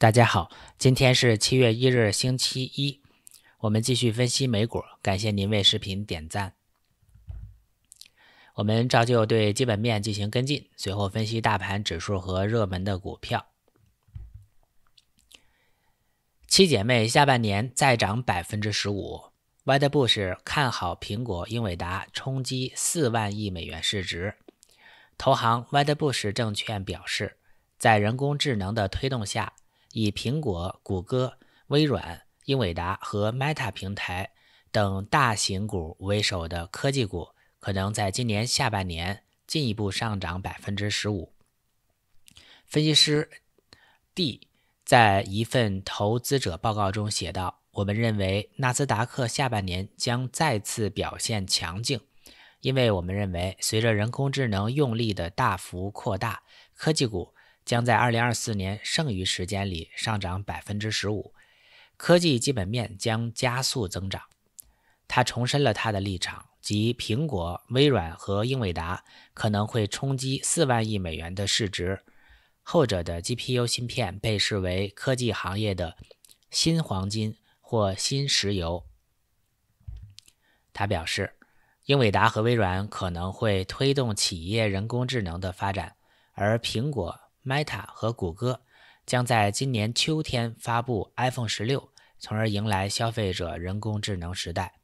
大家好，今天是七月一日，星期一。我们继续分析美股，感谢您为视频点赞。我们照旧对基本面进行跟进，随后分析大盘指数和热门的股票。七姐妹下半年再涨百分之十五。Wade Bush 看好苹果、英伟达冲击四万亿美元市值。投行 w i t e Bush 证券表示，在人工智能的推动下。以苹果、谷歌、微软、英伟达和 Meta 平台等大型股为首的科技股，可能在今年下半年进一步上涨百分之十五。分析师 D 在一份投资者报告中写道：“我们认为纳斯达克下半年将再次表现强劲，因为我们认为随着人工智能用力的大幅扩大，科技股。”将在二零二四年剩余时间里上涨百分之十五，科技基本面将加速增长。他重申了他的立场，即苹果、微软和英伟达可能会冲击四万亿美元的市值，后者的 GPU 芯片被视为科技行业的“新黄金”或“新石油”。他表示，英伟达和微软可能会推动企业人工智能的发展，而苹果。Meta 和谷歌将在今年秋天发布 iPhone 十六，从而迎来消费者人工智能时代。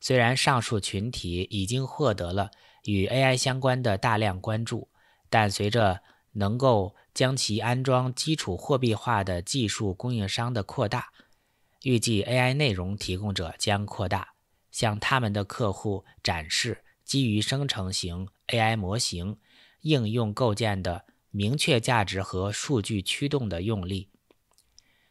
虽然上述群体已经获得了与 AI 相关的大量关注，但随着能够将其安装基础货币化的技术供应商的扩大，预计 AI 内容提供者将扩大，向他们的客户展示基于生成型 AI 模型应用构建的。明确价值和数据驱动的用力。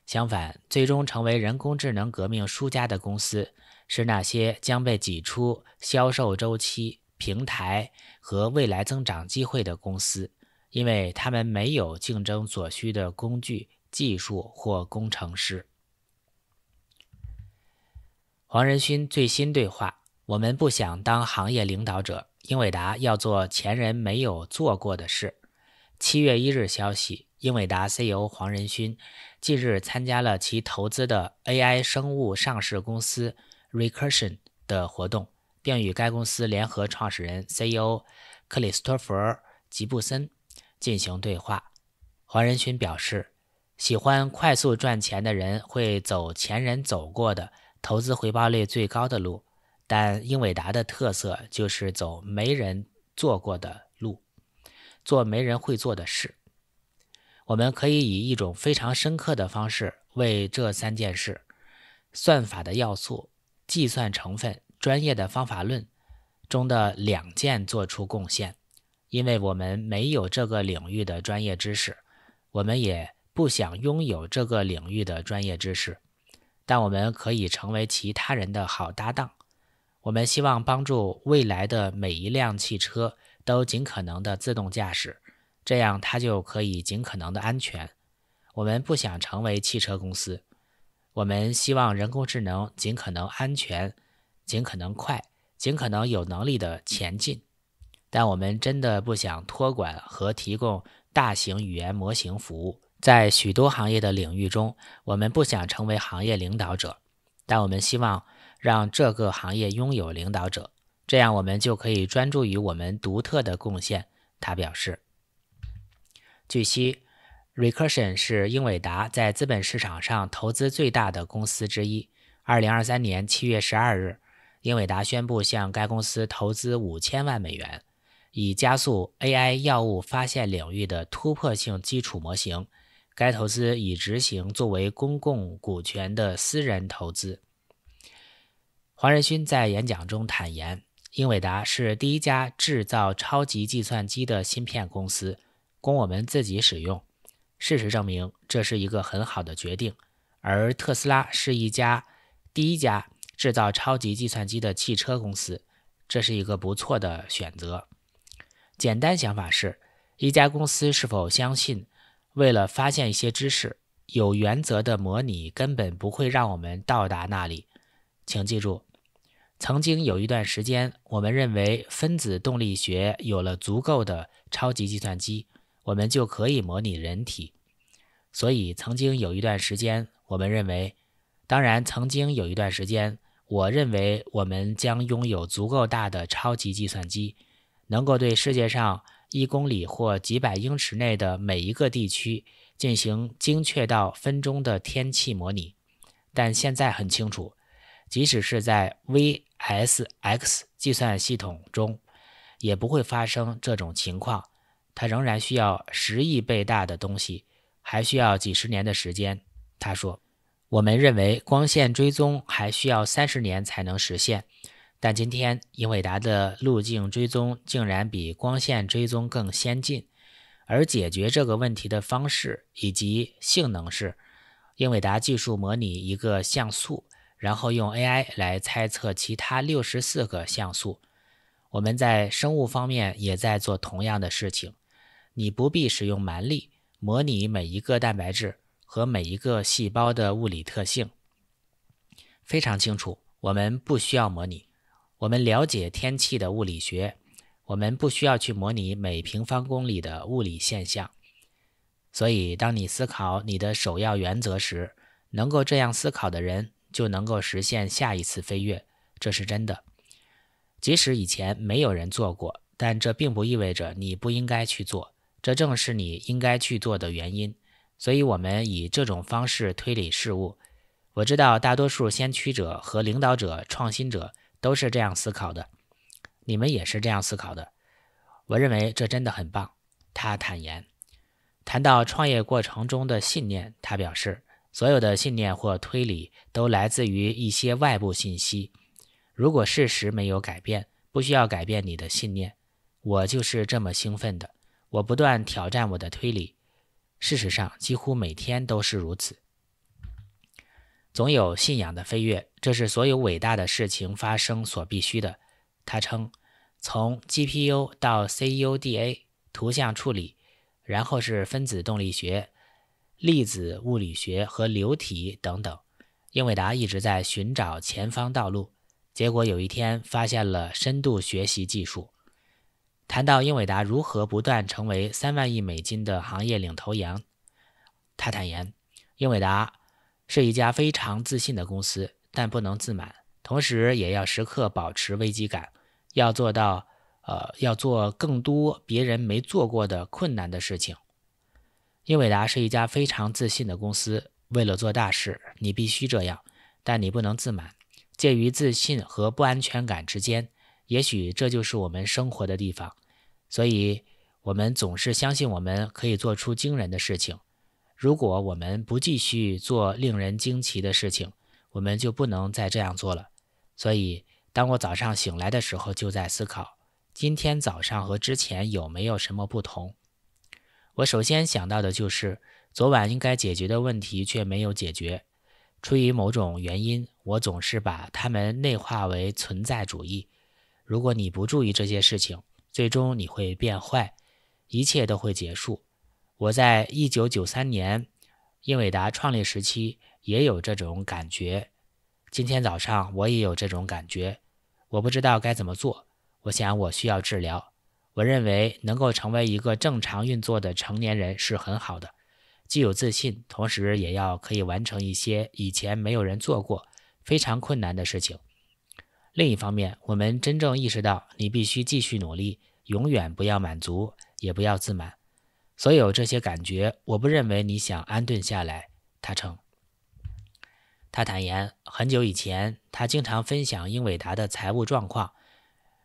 相反，最终成为人工智能革命输家的公司，是那些将被挤出销售周期、平台和未来增长机会的公司，因为他们没有竞争所需的工具、技术或工程师。黄仁勋最新对话：我们不想当行业领导者，英伟达要做前人没有做过的事。七月一日消息，英伟达 CEO 黄仁勋近日参加了其投资的 AI 生物上市公司 Recursion 的活动，并与该公司联合创始人 CEO 克里斯托弗·吉布森进行对话。黄仁勋表示：“喜欢快速赚钱的人会走前人走过的投资回报率最高的路，但英伟达的特色就是走没人做过的。”做没人会做的事，我们可以以一种非常深刻的方式为这三件事——算法的要素、计算成分、专业的方法论中的两件做出贡献。因为我们没有这个领域的专业知识，我们也不想拥有这个领域的专业知识，但我们可以成为其他人的好搭档。我们希望帮助未来的每一辆汽车。都尽可能的自动驾驶，这样它就可以尽可能的安全。我们不想成为汽车公司，我们希望人工智能尽可能安全、尽可能快、尽可能有能力的前进。但我们真的不想托管和提供大型语言模型服务，在许多行业的领域中，我们不想成为行业领导者，但我们希望让这个行业拥有领导者。这样我们就可以专注于我们独特的贡献，他表示。据悉，Recursion 是英伟达在资本市场上投资最大的公司之一。二零二三年七月十二日，英伟达宣布向该公司投资五千万美元，以加速 AI 药物发现领域的突破性基础模型。该投资已执行作为公共股权的私人投资。黄仁勋在演讲中坦言。英伟达是第一家制造超级计算机的芯片公司，供我们自己使用。事实证明，这是一个很好的决定。而特斯拉是一家第一家制造超级计算机的汽车公司，这是一个不错的选择。简单想法是一家公司是否相信，为了发现一些知识，有原则的模拟根本不会让我们到达那里。请记住。曾经有一段时间，我们认为分子动力学有了足够的超级计算机，我们就可以模拟人体。所以曾经有一段时间，我们认为，当然曾经有一段时间，我认为我们将拥有足够大的超级计算机，能够对世界上一公里或几百英尺内的每一个地区进行精确到分钟的天气模拟。但现在很清楚，即使是在微。S X 计算系统中也不会发生这种情况，它仍然需要十亿倍大的东西，还需要几十年的时间。他说：“我们认为光线追踪还需要三十年才能实现，但今天英伟达的路径追踪竟然比光线追踪更先进。而解决这个问题的方式以及性能是，英伟达技术模拟一个像素。”然后用 AI 来猜测其他六十四个像素。我们在生物方面也在做同样的事情。你不必使用蛮力模拟每一个蛋白质和每一个细胞的物理特性。非常清楚，我们不需要模拟。我们了解天气的物理学，我们不需要去模拟每平方公里的物理现象。所以，当你思考你的首要原则时，能够这样思考的人。就能够实现下一次飞跃，这是真的。即使以前没有人做过，但这并不意味着你不应该去做，这正是你应该去做的原因。所以，我们以这种方式推理事物。我知道大多数先驱者和领导者、创新者都是这样思考的，你们也是这样思考的。我认为这真的很棒。”他坦言。谈到创业过程中的信念，他表示。所有的信念或推理都来自于一些外部信息。如果事实没有改变，不需要改变你的信念。我就是这么兴奋的。我不断挑战我的推理。事实上，几乎每天都是如此。总有信仰的飞跃，这是所有伟大的事情发生所必须的。他称，从 GPU 到 CUDA 图像处理，然后是分子动力学。粒子物理学和流体等等，英伟达一直在寻找前方道路，结果有一天发现了深度学习技术。谈到英伟达如何不断成为三万亿美金的行业领头羊，他坦言，英伟达是一家非常自信的公司，但不能自满，同时也要时刻保持危机感，要做到呃要做更多别人没做过的困难的事情。英伟达是一家非常自信的公司。为了做大事，你必须这样，但你不能自满。介于自信和不安全感之间，也许这就是我们生活的地方。所以，我们总是相信我们可以做出惊人的事情。如果我们不继续做令人惊奇的事情，我们就不能再这样做了。所以，当我早上醒来的时候，就在思考今天早上和之前有没有什么不同。我首先想到的就是，昨晚应该解决的问题却没有解决。出于某种原因，我总是把他们内化为存在主义。如果你不注意这些事情，最终你会变坏，一切都会结束。我在一九九三年，英伟达创立时期也有这种感觉。今天早上我也有这种感觉。我不知道该怎么做。我想我需要治疗。我认为能够成为一个正常运作的成年人是很好的，既有自信，同时也要可以完成一些以前没有人做过非常困难的事情。另一方面，我们真正意识到你必须继续努力，永远不要满足，也不要自满。所有这些感觉，我不认为你想安顿下来。他称，他坦言，很久以前他经常分享英伟达的财务状况。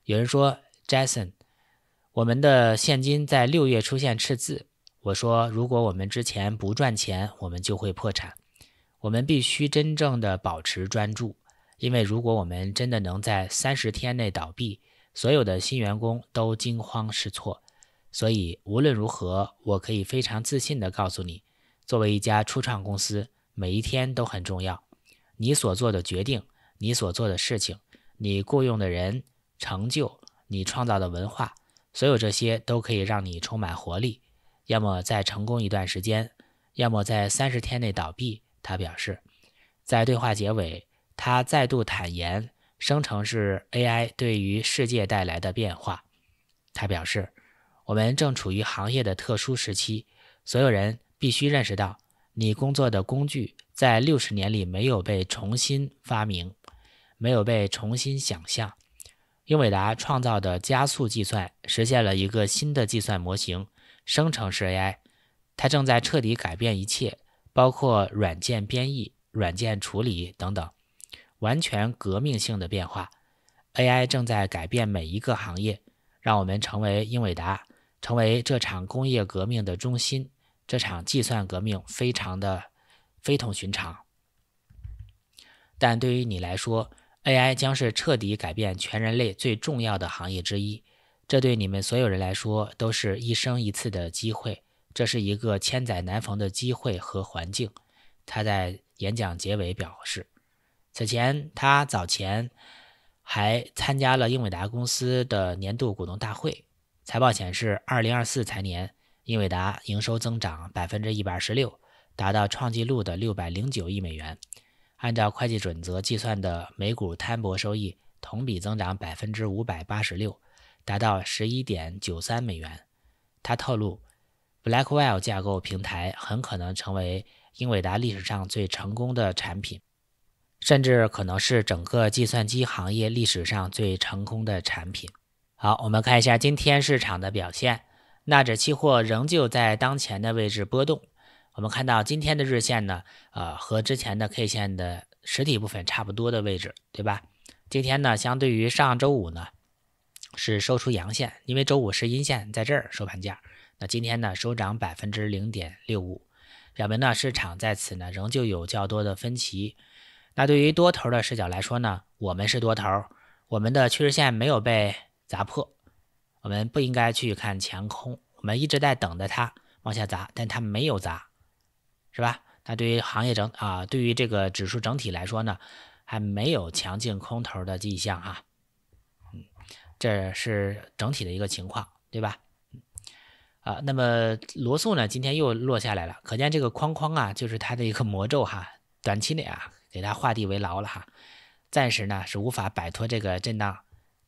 有人说，Jason。我们的现金在六月出现赤字。我说，如果我们之前不赚钱，我们就会破产。我们必须真正的保持专注，因为如果我们真的能在三十天内倒闭，所有的新员工都惊慌失措。所以无论如何，我可以非常自信地告诉你，作为一家初创公司，每一天都很重要。你所做的决定，你所做的事情，你雇佣的人，成就，你创造的文化。所有这些都可以让你充满活力，要么在成功一段时间，要么在三十天内倒闭。他表示，在对话结尾，他再度坦言，生成式 AI 对于世界带来的变化。他表示，我们正处于行业的特殊时期，所有人必须认识到，你工作的工具在六十年里没有被重新发明，没有被重新想象。英伟达创造的加速计算实现了一个新的计算模型——生成式 AI，它正在彻底改变一切，包括软件编译、软件处理等等，完全革命性的变化。AI 正在改变每一个行业，让我们成为英伟达，成为这场工业革命的中心。这场计算革命非常的非同寻常，但对于你来说，AI 将是彻底改变全人类最重要的行业之一，这对你们所有人来说都是一生一次的机会，这是一个千载难逢的机会和环境。他在演讲结尾表示。此前，他早前还参加了英伟达公司的年度股东大会。财报显示，二零二四财年，英伟达营收增长百分之一百二十六，达到创纪录的六百零九亿美元。按照会计准则计算的每股摊薄收益同比增长百分之五百八十六，达到十一点九三美元。他透露，Blackwell 架构平台很可能成为英伟达历史上最成功的产品，甚至可能是整个计算机行业历史上最成功的产品。好，我们看一下今天市场的表现。纳指期货仍旧在当前的位置波动。我们看到今天的日线呢，呃，和之前的 K 线的实体部分差不多的位置，对吧？今天呢，相对于上周五呢，是收出阳线，因为周五是阴线，在这儿收盘价。那今天呢，收涨百分之零点六五，表明呢，市场在此呢，仍旧有较多的分歧。那对于多头的视角来说呢，我们是多头，我们的趋势线没有被砸破，我们不应该去看强空，我们一直在等着它往下砸，但它没有砸。是吧？那对于行业整啊，对于这个指数整体来说呢，还没有强劲空头的迹象啊。嗯，这是整体的一个情况，对吧？啊，那么罗素呢，今天又落下来了，可见这个框框啊，就是它的一个魔咒哈。短期内啊，给它画地为牢了哈，暂时呢是无法摆脱这个震荡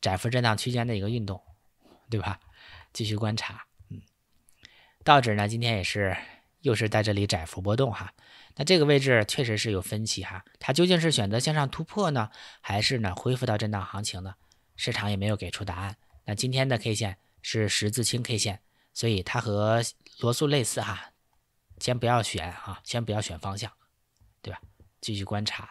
窄幅震荡区间的一个运动，对吧？继续观察，嗯。道指呢，今天也是。又是在这里窄幅波动哈，那这个位置确实是有分歧哈，它究竟是选择向上突破呢，还是呢恢复到震荡行情呢？市场也没有给出答案。那今天的 K 线是十字星 K 线，所以它和罗素类似哈，先不要选哈，先不要选方向，对吧？继续观察。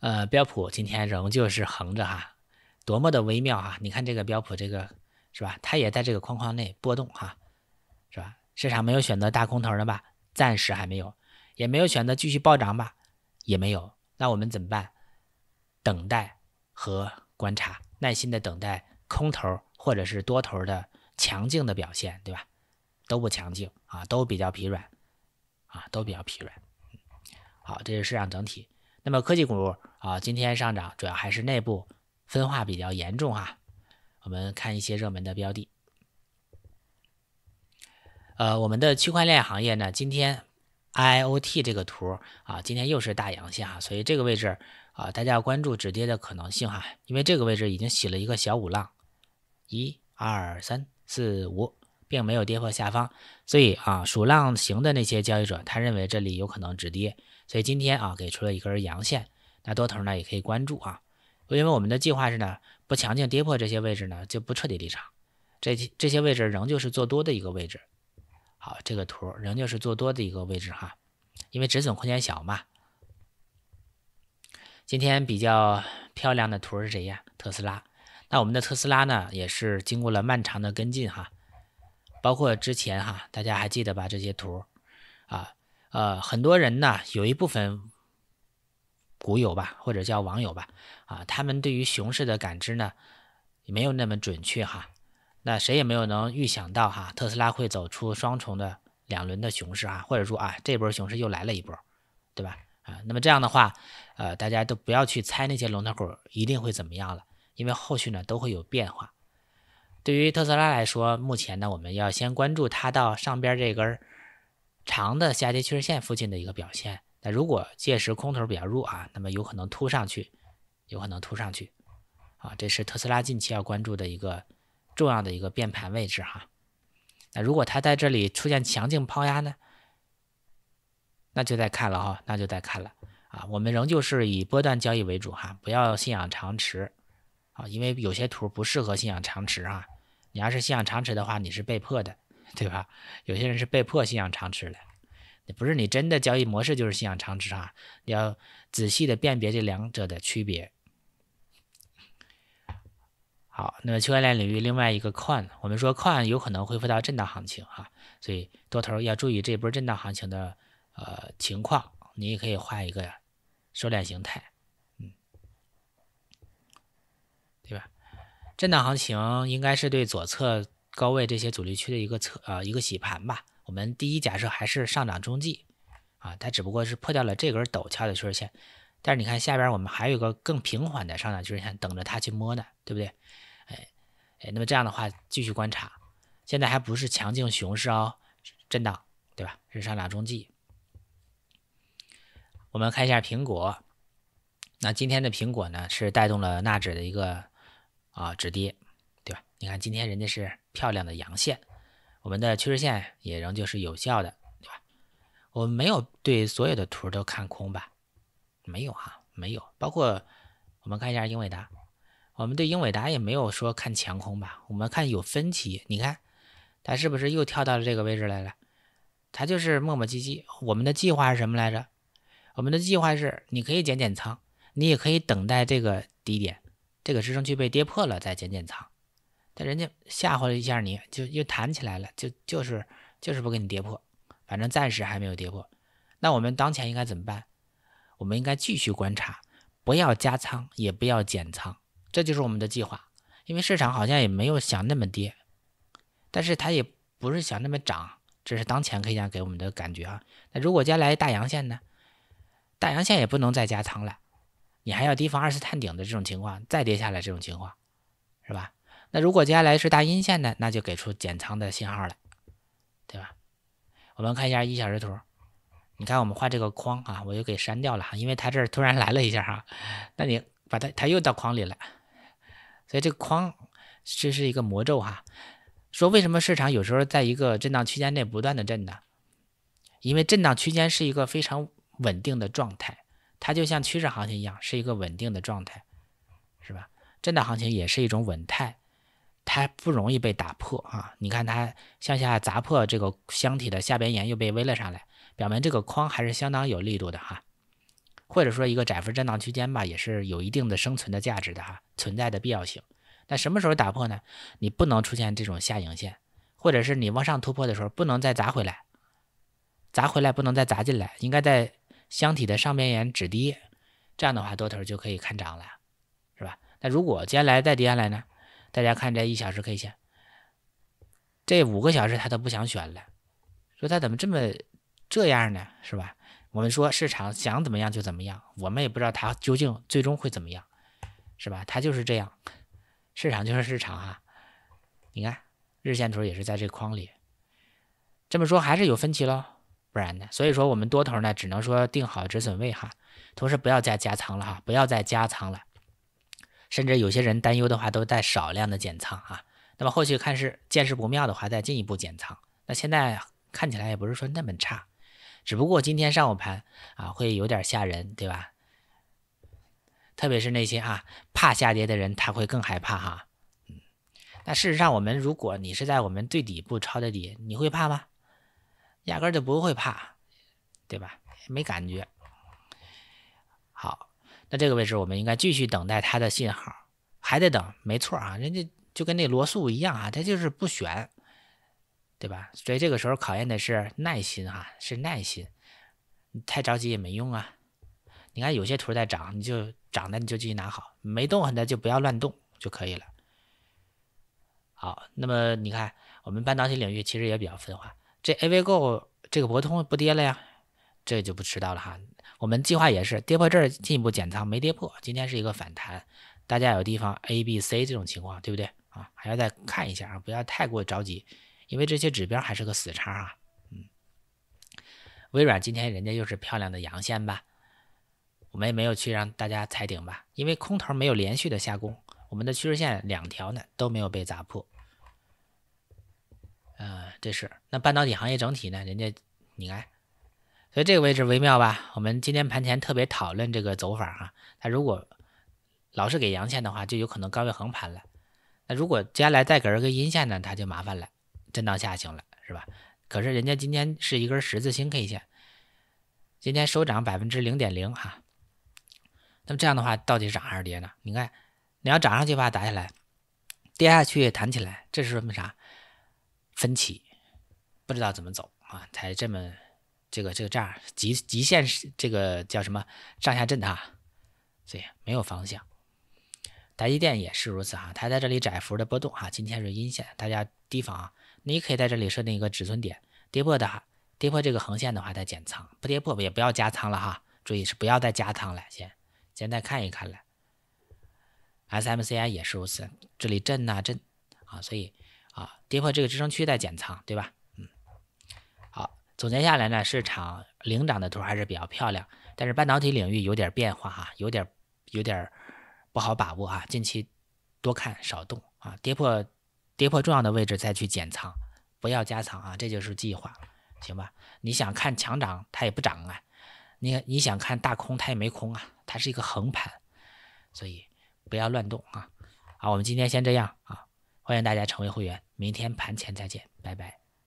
呃，标普今天仍旧是横着哈，多么的微妙哈，你看这个标普这个是吧，它也在这个框框内波动哈，是吧？市场没有选择大空头的吧？暂时还没有，也没有选择继续暴涨吧，也没有。那我们怎么办？等待和观察，耐心的等待空头或者是多头的强劲的表现，对吧？都不强劲啊，都比较疲软，啊，都比较疲软。好，这是市场整体。那么科技股啊，今天上涨主要还是内部分化比较严重啊。我们看一些热门的标的。呃，我们的区块链行业呢，今天 I O T 这个图啊，今天又是大阳线啊，所以这个位置啊，大家要关注止跌的可能性哈，因为这个位置已经洗了一个小五浪，一、二、三、四、五，并没有跌破下方，所以啊，数浪型的那些交易者，他认为这里有可能止跌，所以今天啊，给出了一根阳线，那多头呢也可以关注啊，因为我们的计划是呢，不强劲跌破这些位置呢，就不彻底离场，这这些位置仍旧是做多的一个位置。好，这个图仍旧是做多的一个位置哈，因为止损空间小嘛。今天比较漂亮的图是谁呀？特斯拉。那我们的特斯拉呢，也是经过了漫长的跟进哈，包括之前哈，大家还记得吧？这些图啊，呃，很多人呢，有一部分股友吧，或者叫网友吧，啊，他们对于熊市的感知呢，没有那么准确哈。那谁也没有能预想到哈，特斯拉会走出双重的两轮的熊市啊，或者说啊，这波熊市又来了一波，对吧？啊，那么这样的话，呃，大家都不要去猜那些龙头股一定会怎么样了，因为后续呢都会有变化。对于特斯拉来说，目前呢，我们要先关注它到上边这根长的下跌趋势线附近的一个表现。那如果届时空头比较弱啊，那么有可能突上去，有可能突上去，啊，这是特斯拉近期要关注的一个。重要的一个变盘位置哈，那如果它在这里出现强劲抛压呢，那就再看了啊，那就再看了啊，我们仍旧是以波段交易为主哈，不要信仰长持啊，因为有些图不适合信仰长持啊，你要是信仰长持的话，你是被迫的，对吧？有些人是被迫信仰长持的，不是你真的交易模式就是信仰长持啊，你要仔细的辨别这两者的区别。好，那么区块链领域另外一个宽，我们说宽有可能恢复到震荡行情啊，所以多头要注意这波震荡行情的呃情况，你也可以画一个收敛形态，嗯，对吧？震荡行情应该是对左侧高位这些阻力区的一个测啊一个洗盘吧。我们第一假设还是上涨中继啊，它只不过是破掉了这根陡峭的趋势线，但是你看下边我们还有个更平缓的上涨趋势线等着它去摸呢，对不对？哎，那么这样的话，继续观察，现在还不是强劲熊市哦，震荡，对吧？日上涨中继。我们看一下苹果，那今天的苹果呢，是带动了纳指的一个啊止跌，对吧？你看今天人家是漂亮的阳线，我们的趋势线也仍旧是有效的，对吧？我们没有对所有的图都看空吧？没有哈，没有。包括我们看一下英伟达。我们对英伟达也没有说看强空吧，我们看有分歧。你看，它是不是又跳到了这个位置来了？它就是磨磨唧唧。我们的计划是什么来着？我们的计划是，你可以减减仓，你也可以等待这个低点，这个支撑区被跌破了再减减仓。但人家吓唬了一下，你就又弹起来了，就就是就是不给你跌破，反正暂时还没有跌破。那我们当前应该怎么办？我们应该继续观察，不要加仓，也不要减仓。这就是我们的计划，因为市场好像也没有想那么跌，但是它也不是想那么涨，这是当前 K 线给我们的感觉啊。那如果将来大阳线呢？大阳线也不能再加仓了，你还要提防二次探顶的这种情况，再跌下来这种情况，是吧？那如果接下来是大阴线呢？那就给出减仓的信号了，对吧？我们看一下一小时图，你看我们画这个框啊，我又给删掉了，因为它这儿突然来了一下哈，那你把它，它又到框里了。所以这个框，这是一个魔咒哈。说为什么市场有时候在一个震荡区间内不断的震呢？因为震荡区间是一个非常稳定的状态，它就像趋势行情一样是一个稳定的状态，是吧？震荡行情也是一种稳态，它不容易被打破啊。你看它向下砸破这个箱体的下边沿，又被围了上来，表明这个框还是相当有力度的哈。或者说一个窄幅震荡区间吧，也是有一定的生存的价值的哈，存在的必要性。那什么时候打破呢？你不能出现这种下影线，或者是你往上突破的时候不能再砸回来，砸回来不能再砸进来，应该在箱体的上边缘止跌，这样的话多头就可以看涨了，是吧？那如果接下来再跌下来呢？大家看这一小时 K 线，这五个小时他都不想选了，说他怎么这么这样呢？是吧？我们说市场想怎么样就怎么样，我们也不知道它究竟最终会怎么样，是吧？它就是这样，市场就是市场啊！你看日线图也是在这框里，这么说还是有分歧喽，不然呢？所以说我们多头呢，只能说定好止损位哈，同时不要再加仓了哈，不要再加仓了，甚至有些人担忧的话，都带少量的减仓哈。那么后续看是见势不妙的话，再进一步减仓。那现在看起来也不是说那么差。只不过今天上午盘啊会有点吓人，对吧？特别是那些啊怕下跌的人，他会更害怕哈。嗯，那事实上，我们如果你是在我们最底部抄的底，你会怕吗？压根就不会怕，对吧？没感觉。好，那这个位置我们应该继续等待它的信号，还得等，没错啊，人家就跟那罗素一样啊，它就是不选。对吧？所以这个时候考验的是耐心哈，是耐心。太着急也没用啊。你看有些图在涨，你就涨的你就继续拿好，没动的就不要乱动就可以了。好，那么你看我们半导体领域其实也比较分化，这 A V g o 这个博通不跌了呀，这就不知道了哈。我们计划也是跌破这儿进一步减仓，没跌破，今天是一个反弹。大家有地方 A B C 这种情况对不对啊？还要再看一下啊，不要太过着急。因为这些指标还是个死叉啊，嗯，微软今天人家又是漂亮的阳线吧，我们也没有去让大家踩顶吧，因为空头没有连续的下攻，我们的趋势线两条呢都没有被砸破，呃，这是那半导体行业整体呢人家你看，所以这个位置微妙吧，我们今天盘前特别讨论这个走法哈，它如果老是给阳线的话，就有可能高位横盘了，那如果接下来再给个阴线呢，它就麻烦了。震荡下行了，是吧？可是人家今天是一根十字星 K 线，今天收涨百分之零点零哈。那么这样的话，到底是涨还是跌呢？你看，你要涨上去吧，打下来；跌下去，弹起来，这是说明啥？分歧，不知道怎么走啊，才这么这个这个这样极极限是这个叫什么上下震荡，所以没有方向。台积电也是如此哈，它在这里窄幅的波动哈，今天是阴线，大家提防啊。你可以在这里设定一个止损点，跌破的哈，跌破这个横线的话再减仓，不跌破也不要加仓了哈。注意是不要再加仓了，先先再看一看了。S M C I 也是如此，这里震呐震啊，所以啊跌破这个支撑区再减仓，对吧？嗯，好，总结下来呢，市场领涨的图还是比较漂亮，但是半导体领域有点变化哈，有点有点不好把握啊，近期多看少动啊，跌破。跌破重要的位置再去减仓，不要加仓啊！这就是计划，行吧？你想看强涨它也不涨啊，你你想看大空它也没空啊，它是一个横盘，所以不要乱动啊！好，我们今天先这样啊！欢迎大家成为会员，明天盘前再见，拜拜。